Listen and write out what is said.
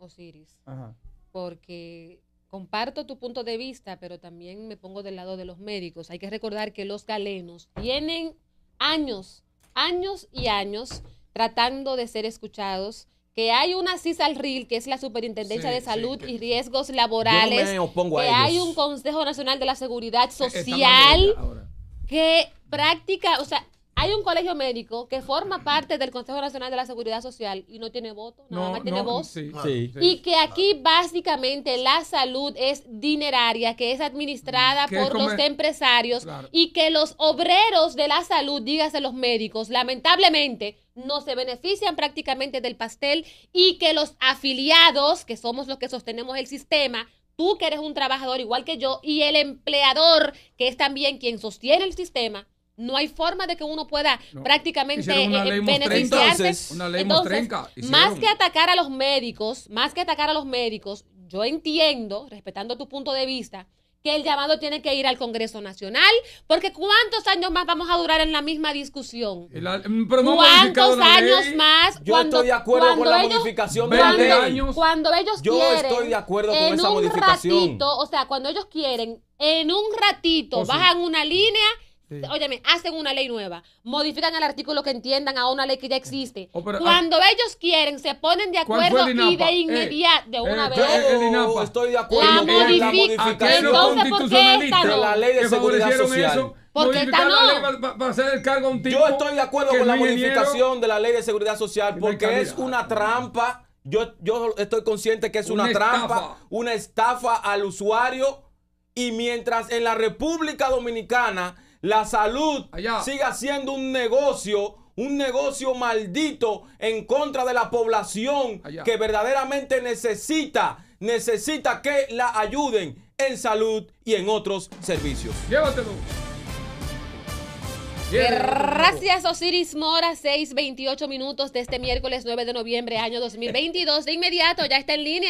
Osiris, porque comparto tu punto de vista, pero también me pongo del lado de los médicos. Hay que recordar que los galenos tienen años, años y años tratando de ser escuchados. Que hay una CISALRIL, que es la Superintendencia de Salud y Riesgos Laborales. que hay un Consejo Nacional de la Seguridad Social que practica, o sea, hay un colegio médico que forma parte del Consejo Nacional de la Seguridad Social y no tiene voto, nada más tiene voz. y que aquí básicamente la salud es dineraria, que es administrada por los empresarios y que los obreros de la salud, dígase los médicos, lamentablemente no se benefician prácticamente del pastel y que los afiliados, que somos los que sostenemos el sistema, tú que eres un trabajador igual que yo y el empleador, que es también quien sostiene el sistema, no hay forma de que uno pueda prácticamente eh, beneficiarse. Entonces, una ley más que atacar a los médicos, más que atacar a los médicos, yo entiendo, respetando tu punto de vista, que el llamado tiene que ir al Congreso Nacional, porque ¿cuántos años más vamos a durar en la misma discusión? Mm, pero no ¿Cuántos años más? Yo cuando, estoy de acuerdo con la modificación de cuando ellos yo estoy de acuerdo con esa un modificación. ratito, o sea, cuando ellos quieren, en un ratito oh, bajan una línea Óyeme, hacen una ley nueva, modifican el artículo que entiendan a una ley que ya mm. existe. Oh, ah, cuando ellos quieren, se ponen de acuerdo y de eh, inmediato, de una eh, vez. Oh, estoy de acuerdo. La modifican. de La ley de seguridad social. porque está no. Yo estoy de acuerdo con la modificación de la ley de seguridad social porque es una trampa. Yo, estoy consciente que es una, trampa, una estafa al usuario. Y mientras en la República Dominicana la salud siga siendo un negocio, un negocio maldito en contra de la población que verdaderamente necesita, necesita que la ayuden en salud y en otros servicios. Llévatelo. Gracias Osiris Mora, 6:28 minutos de este miércoles 9 de noviembre año 2022. De inmediato ya está en línea.